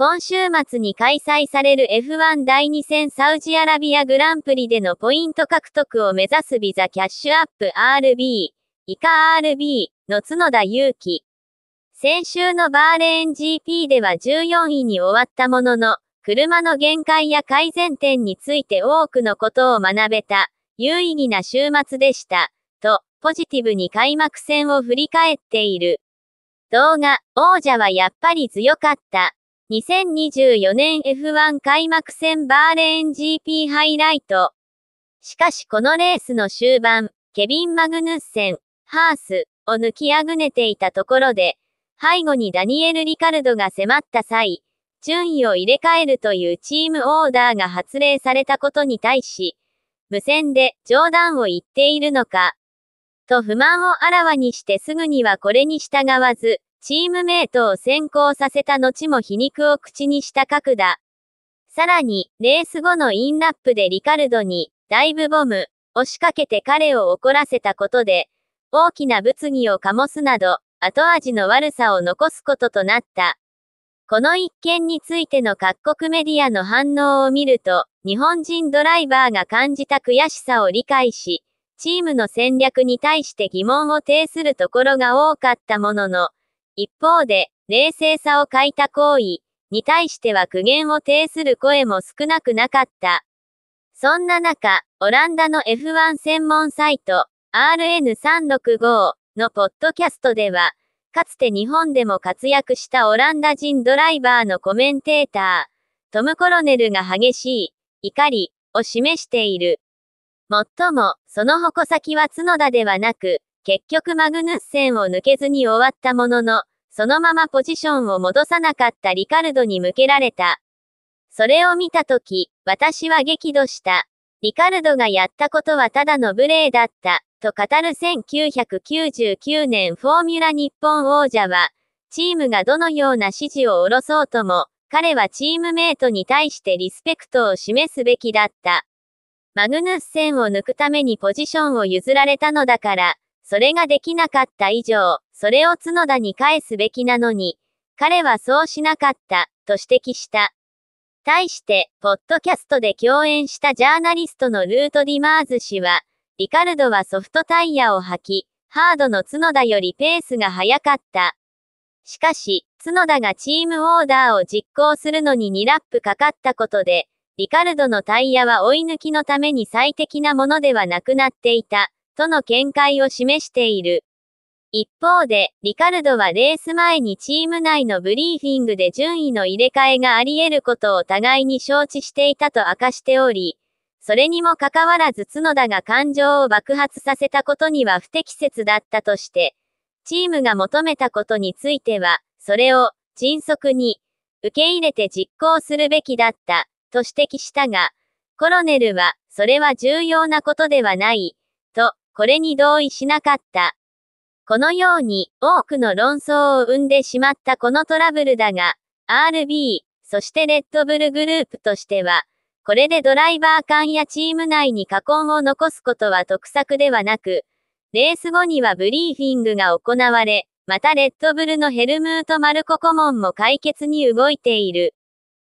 今週末に開催される F1 第2戦サウジアラビアグランプリでのポイント獲得を目指すビザキャッシュアップ RB、イカ RB の角田祐希。先週のバーレーン GP では14位に終わったものの、車の限界や改善点について多くのことを学べた、有意義な週末でした、と、ポジティブに開幕戦を振り返っている。動画、王者はやっぱり強かった。2024年 F1 開幕戦バーレーン GP ハイライト。しかしこのレースの終盤、ケビン・マグヌッセン、ハースを抜きあぐねていたところで、背後にダニエル・リカルドが迫った際、順位を入れ替えるというチームオーダーが発令されたことに対し、無線で冗談を言っているのか、と不満をあらわにしてすぐにはこれに従わず、チームメイトを先行させた後も皮肉を口にした角田。さらに、レース後のインラップでリカルドに、ダイブボム、押しかけて彼を怒らせたことで、大きな物議を醸すなど、後味の悪さを残すこととなった。この一件についての各国メディアの反応を見ると、日本人ドライバーが感じた悔しさを理解し、チームの戦略に対して疑問を呈するところが多かったものの、一方で、冷静さを欠いた行為に対しては苦言を呈する声も少なくなかった。そんな中、オランダの F1 専門サイト RN365 のポッドキャストでは、かつて日本でも活躍したオランダ人ドライバーのコメンテーター、トム・コロネルが激しい怒りを示している。もっとも、その矛先は角田ではなく、結局マグヌッセンを抜けずに終わったものの、そのままポジションを戻さなかったリカルドに向けられた。それを見たとき、私は激怒した。リカルドがやったことはただの無礼だった、と語る1999年フォーミュラ日本王者は、チームがどのような指示を下ろそうとも、彼はチームメイトに対してリスペクトを示すべきだった。マグヌッセンを抜くためにポジションを譲られたのだから、それができなかった以上、それを角田に返すべきなのに、彼はそうしなかった、と指摘した。対して、ポッドキャストで共演したジャーナリストのルート・ディマーズ氏は、リカルドはソフトタイヤを履き、ハードの角田よりペースが速かった。しかし、角田がチームオーダーを実行するのに2ラップかかったことで、リカルドのタイヤは追い抜きのために最適なものではなくなっていた。との見解を示している。一方で、リカルドはレース前にチーム内のブリーフィングで順位の入れ替えがあり得ることを互いに承知していたと明かしており、それにもかかわらず角田が感情を爆発させたことには不適切だったとして、チームが求めたことについては、それを迅速に受け入れて実行するべきだったと指摘したが、コロネルは、それは重要なことではない。これに同意しなかった。このように、多くの論争を生んでしまったこのトラブルだが、RB、そしてレッドブルグループとしては、これでドライバー間やチーム内に禍根を残すことは得策ではなく、レース後にはブリーフィングが行われ、またレッドブルのヘルムート・マルココモンも解決に動いている。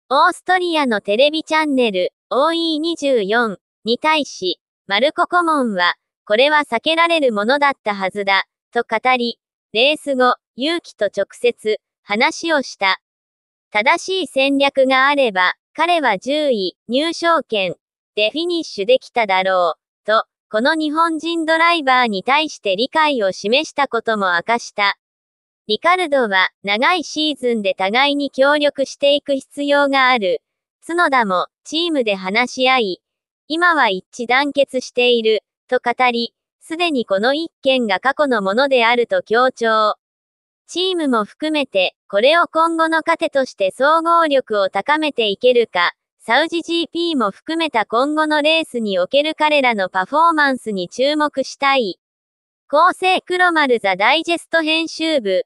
オーストリアのテレビチャンネル OE24 に対し、マルココモンは、これは避けられるものだったはずだ、と語り、レース後、勇気と直接、話をした。正しい戦略があれば、彼は10位、入賞権、でフィニッシュできただろう、と、この日本人ドライバーに対して理解を示したことも明かした。リカルドは、長いシーズンで互いに協力していく必要がある。角田も、チームで話し合い、今は一致団結している。と語り、すでにこの一件が過去のものであると強調。チームも含めて、これを今後の糧として総合力を高めていけるか、サウジ GP も含めた今後のレースにおける彼らのパフォーマンスに注目したい。厚生黒丸ザダイジェスト編集部